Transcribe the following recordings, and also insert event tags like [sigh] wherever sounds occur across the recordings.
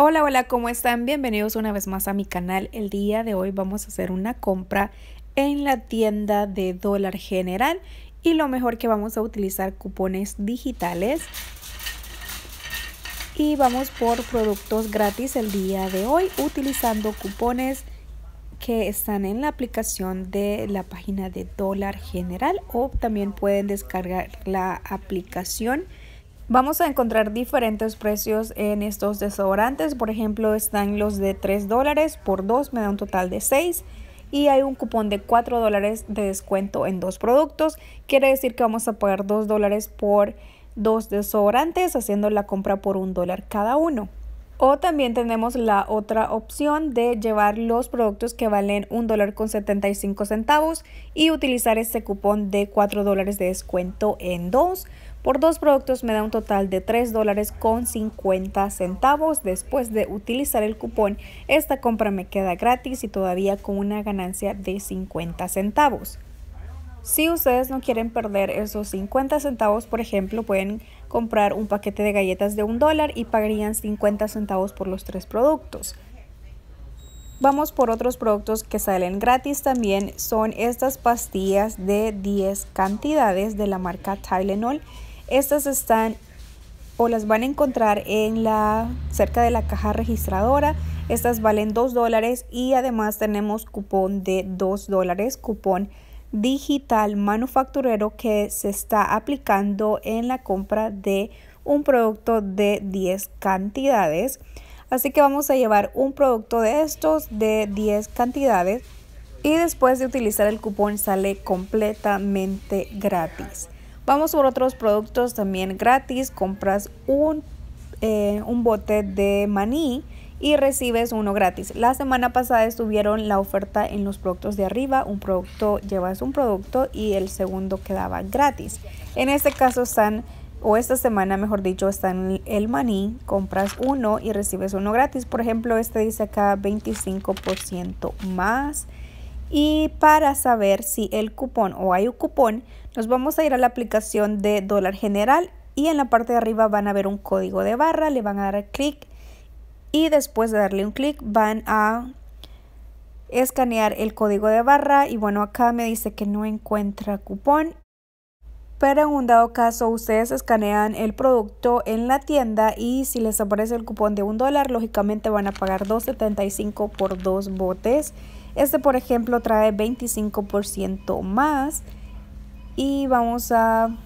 Hola, hola, ¿cómo están? Bienvenidos una vez más a mi canal. El día de hoy vamos a hacer una compra en la tienda de dólar general y lo mejor que vamos a utilizar cupones digitales y vamos por productos gratis el día de hoy utilizando cupones que están en la aplicación de la página de dólar general o también pueden descargar la aplicación Vamos a encontrar diferentes precios en estos desodorantes. Por ejemplo, están los de 3 dólares por 2, me da un total de 6. Y hay un cupón de 4 dólares de descuento en dos productos. Quiere decir que vamos a pagar 2 dólares por dos desodorantes, haciendo la compra por un dólar cada uno. O también tenemos la otra opción de llevar los productos que valen un dólar con 75 centavos y utilizar este cupón de 4 dólares de descuento en dos por dos productos me da un total de 3 dólares con 50 centavos. Después de utilizar el cupón, esta compra me queda gratis y todavía con una ganancia de 50 centavos. Si ustedes no quieren perder esos 50 centavos, por ejemplo, pueden comprar un paquete de galletas de un dólar y pagarían 50 centavos por los tres productos. Vamos por otros productos que salen gratis también. Son estas pastillas de 10 cantidades de la marca Tylenol estas están o las van a encontrar en la cerca de la caja registradora. Estas valen 2 dólares y además tenemos cupón de 2 dólares, cupón digital manufacturero que se está aplicando en la compra de un producto de 10 cantidades. Así que vamos a llevar un producto de estos de 10 cantidades y después de utilizar el cupón sale completamente gratis. Vamos por otros productos también gratis. Compras un, eh, un bote de maní y recibes uno gratis. La semana pasada estuvieron la oferta en los productos de arriba, un producto llevas un producto y el segundo quedaba gratis. En este caso están o esta semana, mejor dicho, están el maní, compras uno y recibes uno gratis. Por ejemplo, este dice acá 25% más. Y para saber si el cupón o hay un cupón, nos vamos a ir a la aplicación de dólar general y en la parte de arriba van a ver un código de barra, le van a dar clic y después de darle un clic van a escanear el código de barra y bueno acá me dice que no encuentra cupón pero en un dado caso ustedes escanean el producto en la tienda y si les aparece el cupón de un dólar lógicamente van a pagar 2.75 por dos botes este, por ejemplo, trae 25% más y vamos a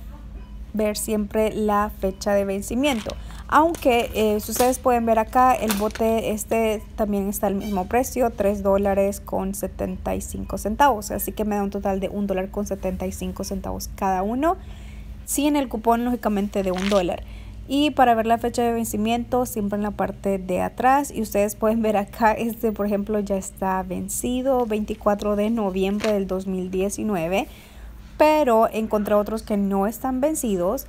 ver siempre la fecha de vencimiento. Aunque eh, si ustedes pueden ver acá, el bote este también está al mismo precio, 3 dólares con 75 centavos. Así que me da un total de 1 dólar con 75 centavos cada uno, sin el cupón lógicamente de 1 dólar y para ver la fecha de vencimiento siempre en la parte de atrás y ustedes pueden ver acá este por ejemplo ya está vencido 24 de noviembre del 2019 pero encontré otros que no están vencidos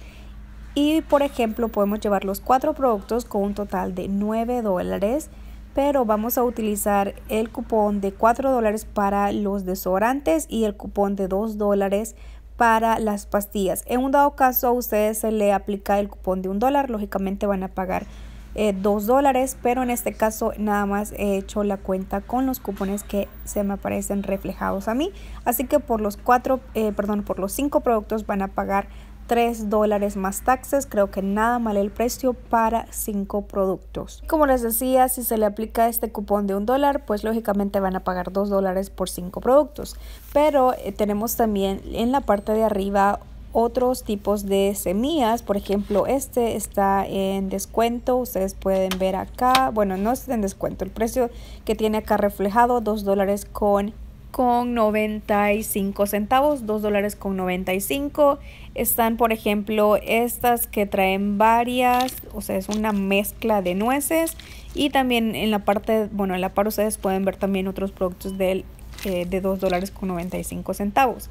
y por ejemplo podemos llevar los cuatro productos con un total de 9 dólares pero vamos a utilizar el cupón de 4 dólares para los desodorantes y el cupón de 2 dólares para para las pastillas. En un dado caso a ustedes se le aplica el cupón de un dólar, lógicamente van a pagar eh, dos dólares, pero en este caso nada más he hecho la cuenta con los cupones que se me aparecen reflejados a mí. Así que por los cuatro, eh, perdón, por los cinco productos van a pagar 3 dólares más taxes, creo que nada mal el precio para 5 productos. Como les decía, si se le aplica este cupón de un dólar, pues lógicamente van a pagar 2 dólares por 5 productos. Pero eh, tenemos también en la parte de arriba otros tipos de semillas. Por ejemplo, este está en descuento. Ustedes pueden ver acá. Bueno, no está en descuento. El precio que tiene acá reflejado, 2 dólares con con 95 centavos, 2 dólares con 95. Están, por ejemplo, estas que traen varias, o sea, es una mezcla de nueces. Y también en la parte, bueno, en la par ustedes pueden ver también otros productos del, eh, de 2 dólares con 95 centavos.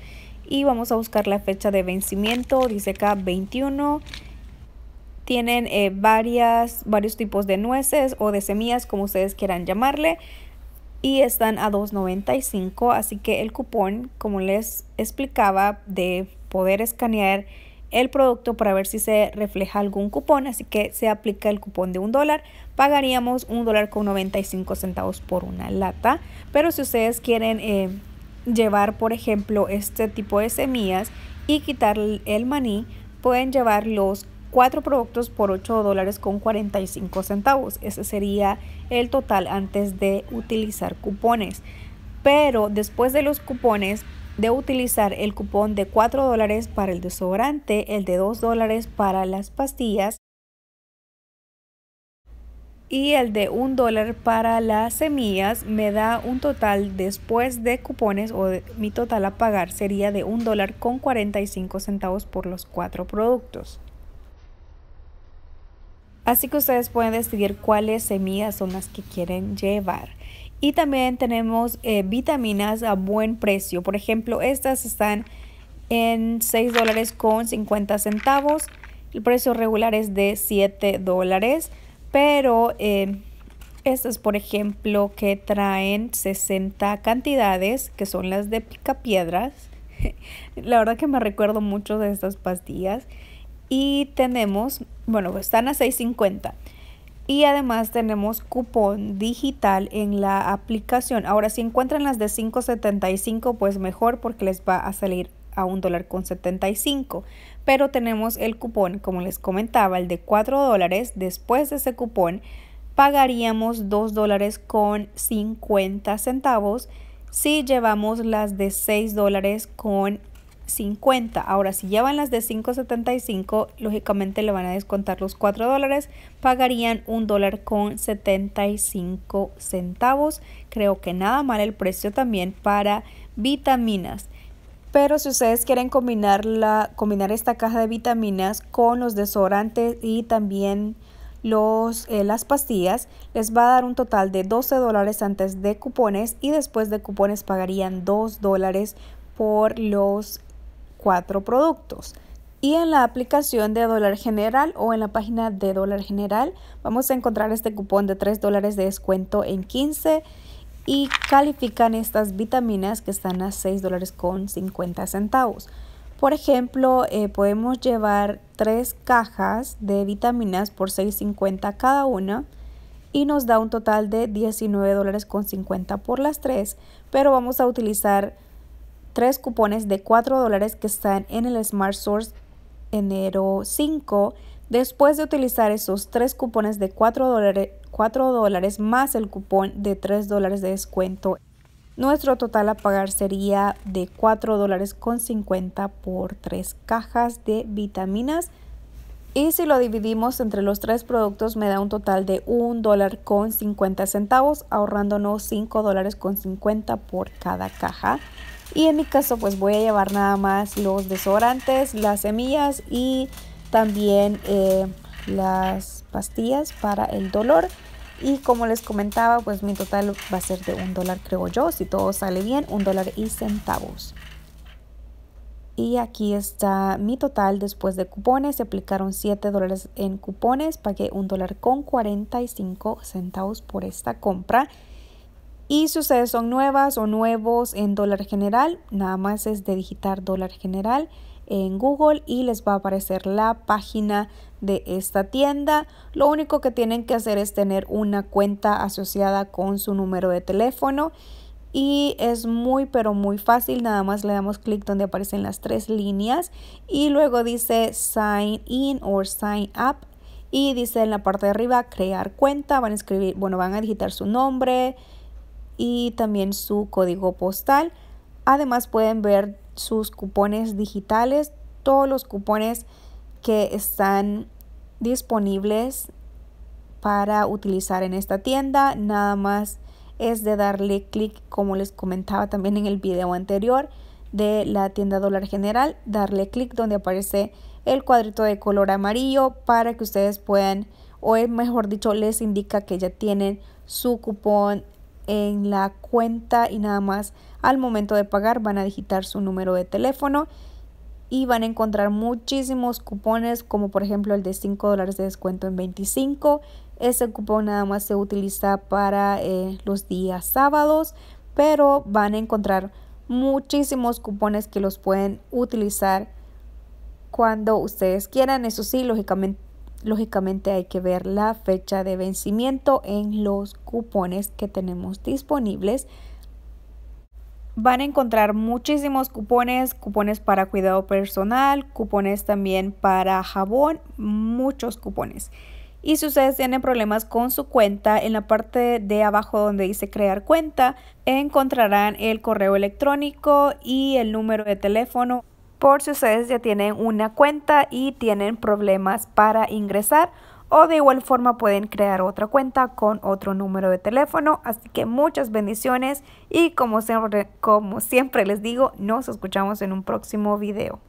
Y vamos a buscar la fecha de vencimiento, dice acá 21. Tienen eh, varias, varios tipos de nueces o de semillas, como ustedes quieran llamarle y están a 2.95, así que el cupón, como les explicaba, de poder escanear el producto para ver si se refleja algún cupón, así que se aplica el cupón de un dólar, pagaríamos un dólar con 95 centavos por una lata, pero si ustedes quieren eh, llevar, por ejemplo, este tipo de semillas y quitar el maní, pueden llevar los cuatro productos por $8.45, dólares con centavos. Ese sería el total antes de utilizar cupones. Pero después de los cupones, de utilizar el cupón de 4 dólares para el desodorante, el de 2 dólares para las pastillas y el de 1 dólar para las semillas, me da un total después de cupones o mi total a pagar sería de $1.45 dólar con centavos por los cuatro productos. Así que ustedes pueden decidir cuáles semillas son las que quieren llevar. Y también tenemos eh, vitaminas a buen precio. Por ejemplo, estas están en 6 dólares con 50 centavos. El precio regular es de 7 dólares. Pero eh, estas, por ejemplo, que traen 60 cantidades, que son las de picapiedras. [laughs] La verdad que me recuerdo mucho de estas pastillas. Y tenemos, bueno, están a 6.50. Y además tenemos cupón digital en la aplicación. Ahora, si encuentran las de 5.75, pues mejor porque les va a salir a un dólar con 75. Pero tenemos el cupón, como les comentaba, el de 4 dólares. Después de ese cupón, pagaríamos 2 dólares con 50 centavos si llevamos las de 6 dólares con 50. Ahora, si llevan las de 5.75, lógicamente le van a descontar los 4 dólares. Pagarían un dólar con 75 centavos. Creo que nada mal el precio también para vitaminas. Pero si ustedes quieren combinar, la, combinar esta caja de vitaminas con los desodorantes y también los, eh, las pastillas, les va a dar un total de 12 dólares antes de cupones y después de cupones pagarían 2 dólares por los cuatro productos. Y en la aplicación de Dólar General o en la página de Dólar General vamos a encontrar este cupón de 3 dólares de descuento en 15 y califican estas vitaminas que están a 6 dólares con 50 centavos. Por ejemplo, eh, podemos llevar tres cajas de vitaminas por 6.50 cada una y nos da un total de 19 dólares con 50 por las tres, pero vamos a utilizar tres cupones de 4 dólares que están en el Smart Source enero 5. Después de utilizar esos tres cupones de 4 dólares, cuatro dólares más el cupón de 3 dólares de descuento, nuestro total a pagar sería de 4 dólares con 50 por tres cajas de vitaminas. Y si lo dividimos entre los tres productos me da un total de 1 dólar con 50 centavos, ahorrándonos 5 dólares con 50 por cada caja. Y en mi caso pues voy a llevar nada más los desodorantes, las semillas y también eh, las pastillas para el dolor. Y como les comentaba, pues mi total va a ser de un dólar, creo yo, si todo sale bien, un dólar y centavos. Y aquí está mi total después de cupones. Se aplicaron 7 dólares en cupones. Pagué un dólar con 45 centavos por esta compra. Y si ustedes son nuevas o nuevos en dólar general, nada más es de digitar dólar general en Google y les va a aparecer la página de esta tienda. Lo único que tienen que hacer es tener una cuenta asociada con su número de teléfono y es muy pero muy fácil. Nada más le damos clic donde aparecen las tres líneas y luego dice sign in o sign up y dice en la parte de arriba crear cuenta. Van a escribir, bueno, van a digitar su nombre y también su código postal. Además pueden ver sus cupones digitales, todos los cupones que están disponibles para utilizar en esta tienda. Nada más es de darle clic, como les comentaba también en el video anterior de la tienda dólar general, darle clic donde aparece el cuadrito de color amarillo para que ustedes puedan, o eh, mejor dicho, les indica que ya tienen su cupón en la cuenta y nada más al momento de pagar van a digitar su número de teléfono y van a encontrar muchísimos cupones como por ejemplo el de 5 dólares de descuento en 25 ese cupón nada más se utiliza para eh, los días sábados pero van a encontrar muchísimos cupones que los pueden utilizar cuando ustedes quieran eso sí lógicamente lógicamente hay que ver la fecha de vencimiento en los cupones que tenemos disponibles. Van a encontrar muchísimos cupones, cupones para cuidado personal, cupones también para jabón, muchos cupones. Y si ustedes tienen problemas con su cuenta, en la parte de abajo donde dice crear cuenta, encontrarán el correo electrónico y el número de teléfono por si ustedes ya tienen una cuenta y tienen problemas para ingresar o de igual forma pueden crear otra cuenta con otro número de teléfono. Así que muchas bendiciones y como siempre, como siempre les digo, nos escuchamos en un próximo video.